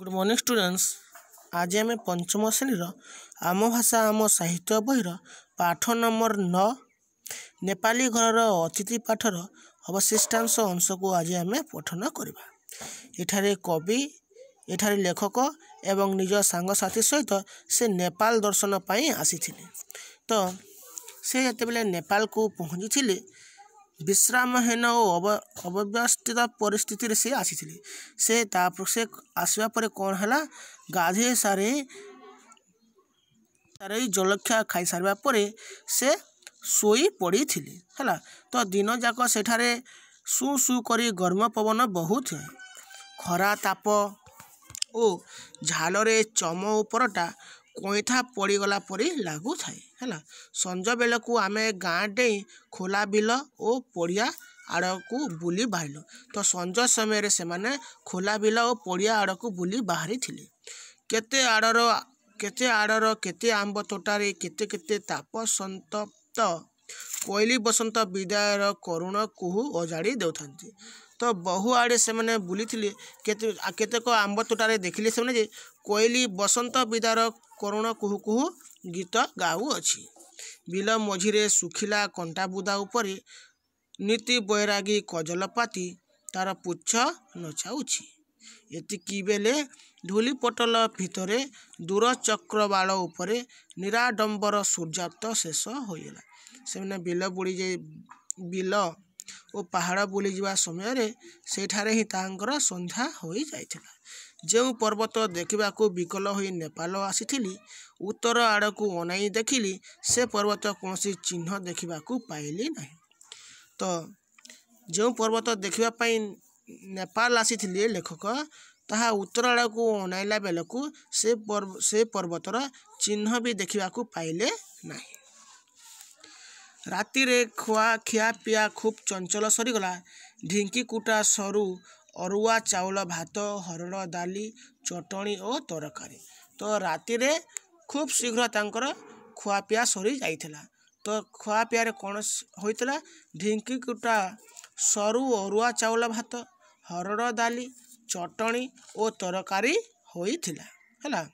good morning students ଆଜି ଆମେ ପଞ୍ଚମ ଶ୍ରେଣୀର ଆମ ଭାଷା ଆମ ସାହିତ୍ୟ ବହିର ପାଠ ନମ୍ବର ନଅ ନେପାଳୀ ଘରର ଅତିଥି ପାଠର ଅବଶିଷ୍ଟାଂଶ ଅଂଶକୁ ଆଜି ଆମେ ପଠନ କରିବା ଏଠାରେ କବି ଏଠାରେ ଲେଖକ ଏବଂ ନିଜ ସାଙ୍ଗସାଥି ସହିତ ସେ ନେପାଳ ଦର୍ଶନ ପାଇଁ ଆସିଥିଲେ ତ ସେ ଯେତେବେଳେ ନେପାଳକୁ ପହଞ୍ଚିଥିଲେ ବିଶ୍ରାମହୀନ ଓ ଅବ୍ୟବସ୍ଥିତ ପରିସ୍ଥିତିରେ ସେ ଆସିଥିଲେ ସେ ତା ସେ ଆସିବା ପରେ କ'ଣ ହେଲା ଗାଧୋଇ ସାରି ସାରି ଜଳଖିଆ ଖାଇସାରିବା ପରେ ସେ ଶୋଇ ପଡ଼ିଥିଲେ ହେଲା ତ ଦିନଯାକ ସେଠାରେ ସୁ ସୁ କରି ଗର୍ମ ପବନ ବହୁତ ଖରା ତାପ ଓ ଝାଳରେ ଚମ ଉପରଟା କଇଁଥା ପଡ଼ିଗଲା ପରି ଲାଗୁଥାଏ ହେଲା ସଞ୍ଜବେଳକୁ ଆମେ ଗାଁ ଡେଇଁ ଖୋଲା ବିଲ ଓ ପଡ଼ିଆ ଆଡ଼କୁ ବୁଲି ବାହାରିଲୁ ତ ସଞ୍ଜ ସମୟରେ ସେମାନେ ଖୋଲା ବିଲ ଓ ପଡ଼ିଆ ଆଡ଼କୁ ବୁଲି ବାହାରିଥିଲେ କେତେ ଆଡ଼ର କେତେ ଆଡ଼ର କେତେ ଆମ୍ବ ତୋଟାରେ କେତେ କେତେ ତାପ ସନ୍ତପ୍ତ କୋଇଲି ବସନ୍ତ ବିଦାୟର କରୁଣ କୁହୁ ଅଜାଡ଼ି ଦେଉଥାନ୍ତି ତ ବହୁ ଆଡ଼େ ସେମାନେ ବୁଲିଥିଲେ କେତେ କେତେକ ଆମ୍ବ ତୋଟାରେ ଦେଖିଲେ ସେମାନେ ଯେ କୋଇଲି ବସନ୍ତ ବିଦାର କରୁଣ କୁହୁ କୁହୁ ଗୀତ ଗାଉଅଛି ବିଲ ମଝିରେ ଶୁଖିଲା କଣ୍ଟାବୁଦା ଉପରେ ନୀତି ବୈରାଗୀ କଜଲ ପାତି ତାର ପୁଚ୍ଛ ନଛାଉଛି ଏତିକି ଧୂଳି ପଟଲ ଭିତରେ ଦୂର ଚକ୍ରବାଳ ଉପରେ ନିରାଡ଼ମ୍ବର ସୂର୍ଯ୍ୟାପ୍ତ ଶେଷ ହୋଇଗଲା ସେମାନେ ବିଲ ବୁଡ଼ି ଯାଇ ବିଲ ଓ ପାହାଡ଼ ବୁଲିଯିବା ସମୟରେ ସେଠାରେ ହିଁ ତାଙ୍କର ସନ୍ଧ୍ୟା ହୋଇଯାଇଥିଲା ଯେଉଁ ପର୍ବତ ଦେଖିବାକୁ ବିକଲ ହୋଇ ନେପାଳ ଆସିଥିଲି ଉତ୍ତର ଆଡ଼କୁ ଅନାଇ ଦେଖିଲି ସେ ପର୍ବତ କୌଣସି ଚିହ୍ନ ଦେଖିବାକୁ ପାଇଲି ନାହିଁ ତ ଯେଉଁ ପର୍ବତ ଦେଖିବା ପାଇଁ ନେପାଳ ଆସିଥିଲେ ଲେଖକ ତାହା ଉତ୍ତର ଆଡ଼କୁ ଅନାଇଲା ବେଳକୁ ସେ ପର୍ବ ସେ ପର୍ବତର ଚିହ୍ନ ବି ଦେଖିବାକୁ ପାଇଲେ ନାହିଁ ରାତିରେ ଖୁଆ ଖିଆ ପିଆ ଖୁବ୍ ଚଞ୍ଚଳ ସରିଗଲା ଢିଙ୍କିକୁଟା ସରୁ ଅରୁଆ ଚାଉଳ ଭାତ ହରଡ଼ ଡାଲି ଚଟଣି ଓ ତରକାରୀ ତ ରାତିରେ ଖୁବ୍ ଶୀଘ୍ର ତାଙ୍କର ଖୁଆପିଆ ସରି ଯାଇଥିଲା ତ ଖୁଆପିଆରେ କ'ଣ ହୋଇଥିଲା ଢିଙ୍କିକୁଟା ସରୁ ଅରୁଆ ଚାଉଳ ଭାତ ହରଡ଼ ଡାଲି ଚଟଣି ଓ ତରକାରୀ ହୋଇଥିଲା ହେଲା